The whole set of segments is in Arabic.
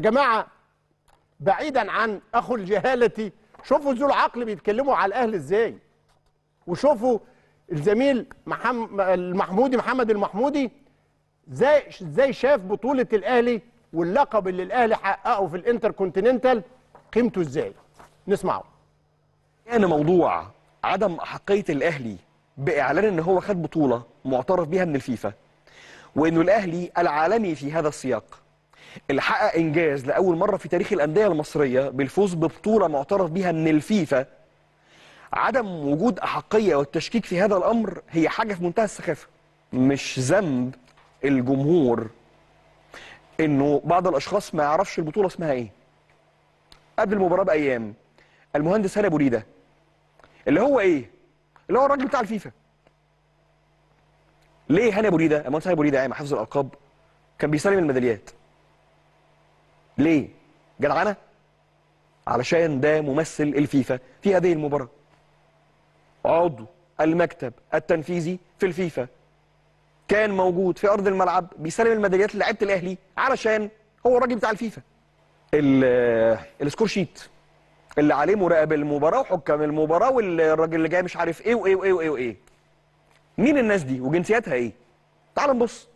يا جماعة بعيدا عن أخو الجهالة شوفوا ذو العقل بيتكلموا على الأهل إزاي وشوفوا الزميل محم... المحمودي محمد المحمودي زي زي شاف بطولة الأهلي واللقب اللي الأهلي حققه في الانتر كونتيننتال قيمته إزاي نسمعه كان موضوع عدم أحقية الأهلي بإعلان إن هو خد بطولة معترف بها من الفيفا وإنه الأهلي العالمي في هذا السياق اللي حقق انجاز لاول مره في تاريخ الانديه المصريه بالفوز ببطوله معترف بها من الفيفا عدم وجود احقيه والتشكيك في هذا الامر هي حاجه في منتهى السخافه مش ذنب الجمهور انه بعض الاشخاص ما يعرفش البطوله اسمها ايه قبل المباراه بايام المهندس هاني ابو ريده اللي هو ايه اللي هو الراجل بتاع الفيفا ليه هاني ابو ريده المهندس هاني ابو ريده يعني الالقاب كان بيسلم الميداليات ليه؟ جدعنه علشان ده ممثل الفيفا في هذه المباراه عضو المكتب التنفيذي في الفيفا كان موجود في ارض الملعب بيسلم الميداليات للاعيبه الاهلي علشان هو الراجل بتاع الفيفا السكور شيت اللي عليه مراقب المباراه وحكام المباراه والراجل اللي جاي مش عارف ايه وايه وايه وايه, وإيه. مين الناس دي وجنسياتها ايه تعال نبص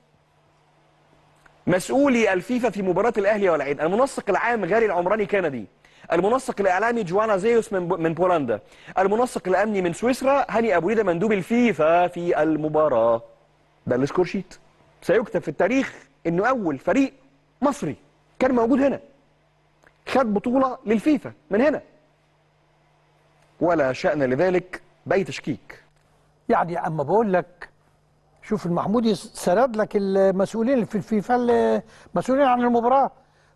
مسؤولي الفيفا في مباراه الاهلي والعين المنسق العام غاري العمراني كندي المنسق الاعلامي جوانا زيوس من, من بولندا المنسق الامني من سويسرا هاني ابو ريده مندوب الفيفا في المباراه ده السكور شيت سيكتب في التاريخ انه اول فريق مصري كان موجود هنا خد بطوله للفيفا من هنا ولا شأن لذلك بأي تشكيك يعني اما بقول لك شوف المحمودي سرد لك المسؤولين في الفيفا المسؤولين عن المباراه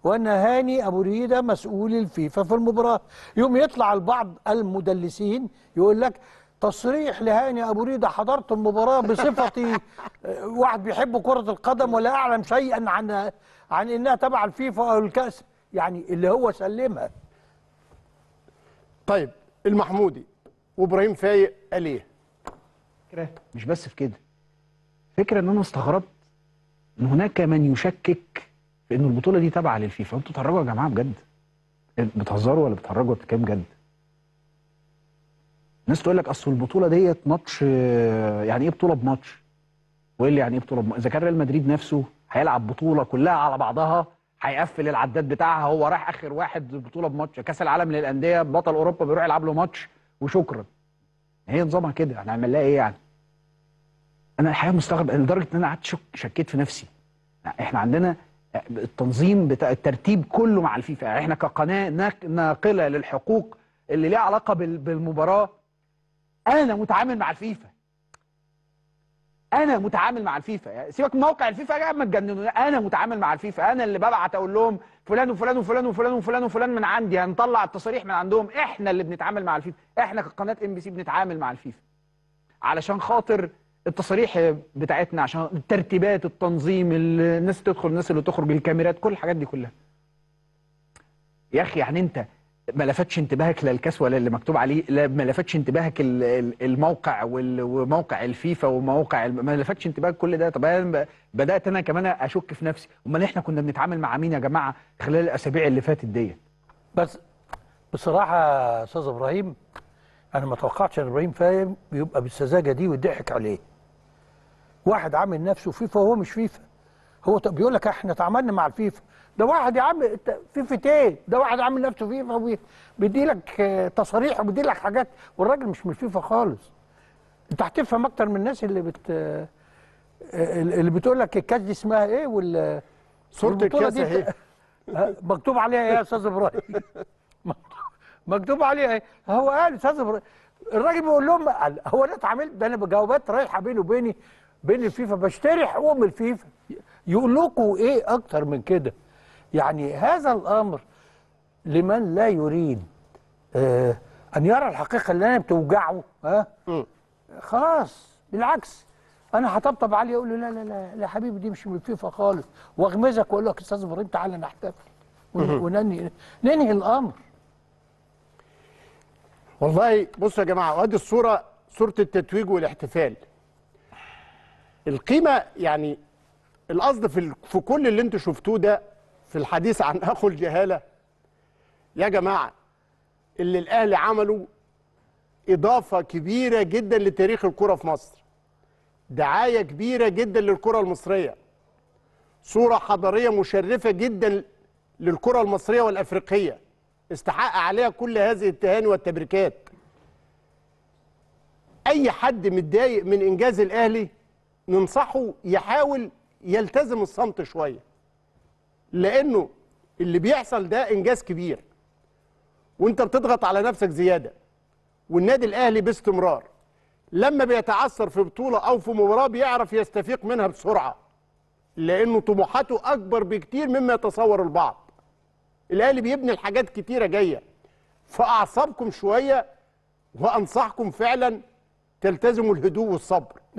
وان هاني ابو ريده مسؤول الفيفا في المباراه يوم يطلع البعض المدلسين يقول لك تصريح لهاني ابو ريده حضرت المباراه بصفتي آه، واحد بيحب كره القدم ولا اعلم شيئا عن عن انها تبع الفيفا او الكاس يعني اللي هو سلمها طيب المحمودي وابراهيم فايق قال ايه مش بس في كده فكرة ان انا استغربت ان هناك من يشكك في ان البطولة دي تابعة للفيفا انتوا بتهرجوا يا جماعة بجد إيه، بتهزروا ولا بتهرجوا ولا جد بجد الناس تقول لك اصل البطولة ديت ماتش يعني ايه بطولة بماتش وايه اللي يعني ايه بطولة بماتش اذا كان ريال مدريد نفسه هيلعب بطولة كلها على بعضها هيقفل العداد بتاعها هو رايح اخر واحد بطوله بماتش كاس العالم للانديه بطل اوروبا بيروح يلعب له ماتش وشكرا هي نظامها كده هنعمل لها ايه يعني انا الحقيقه مستغرب لدرجه ان انا قعدت شك شكيت في نفسي يعني احنا عندنا آه، التنظيم بتاع الترتيب كله مع الفيفا يعني احنا كقناه ناقله للحقوق اللي ليها علاقه بالمباراه انا متعامل مع الفيفا انا متعامل مع الفيفا يعني سيبك من موقع الفيفا يا ما تجننوا انا متعامل مع الفيفا انا اللي ببعت اقول لهم فلان وفلان وفلان وفلان وفلان وفلان من عندي هنطلع التصاريح من عندهم احنا اللي بنتعامل مع الفيفا احنا كقناه ام بي سي بنتعامل مع الفيفا علشان خاطر التصاريح بتاعتنا عشان الترتيبات التنظيم الناس تدخل الناس اللي تخرج الكاميرات كل الحاجات دي كلها يا اخي يعني انت ما لفتش انتباهك لا الكاس ولا اللي مكتوب عليه لا ما لفتش انتباهك الموقع وموقع الفيفا وموقع ما لفتش انتباهك كل ده طب انا بدات انا كمان اشك في نفسي امال احنا كنا بنتعامل مع مين يا جماعه خلال الاسابيع اللي فاتت ديت بس بصراحه استاذ ابراهيم انا ما توقعتش ان ابراهيم فاهم يبقى بالسذاجه دي ويضحك عليه واحد عامل نفسه فيفا وهو مش فيفا هو بيقول لك احنا تعاملنا مع الفيفا ده واحد يا عم فيفتين ده واحد عامل نفسه فيفا وبيدي لك آه، تصاريح وبيدي لك حاجات والراجل مش من الفيفا خالص انت هتفهم اكتر من الناس اللي بت آه، آه، اللي بتقول لك الكاس دي اسمها ايه وال صوره الكاس اهي إيه؟ مكتوب عليها ايه يا استاذ ابراهيم مكتوب عليها ايه هو قال استاذ ابراهيم الراجل بيقول لهم هو انا اتعاملت ده انا بجاوبات رايحه بيني وبيني بين الفيفا بشتري حقوق من الفيفا يقول لكم ايه اكتر من كده يعني هذا الامر لمن لا يريد آه ان يرى الحقيقه اللي انا بتوجعه ها آه خلاص بالعكس انا هطبطب عليه اقول له لا لا لا يا حبيبي دي مش من الفيفا خالص واغمزك واقول لك استاذ ابراهيم تعالى نحتفل وننهي ننهي الامر والله بصوا يا جماعه وادي الصوره صوره التتويج والاحتفال القيمه يعني القصد في في كل اللي انتوا شفتوه ده في الحديث عن اخو الجهاله يا جماعه اللي الاهلي عمله اضافه كبيره جدا لتاريخ الكره في مصر دعايه كبيره جدا للكره المصريه صوره حضاريه مشرفه جدا للكره المصريه والافريقيه استحق عليها كل هذه التهاني والتبريكات اي حد متضايق من انجاز الاهلي ننصحه يحاول يلتزم الصمت شويه لانه اللي بيحصل ده انجاز كبير وانت بتضغط على نفسك زياده والنادي الاهلي باستمرار لما بيتعثر في بطوله او في مباراه بيعرف يستفيق منها بسرعه لانه طموحاته اكبر بكتير مما يتصور البعض الاهلي بيبني الحاجات كتيره جايه فاعصابكم شويه وانصحكم فعلا تلتزموا الهدوء والصبر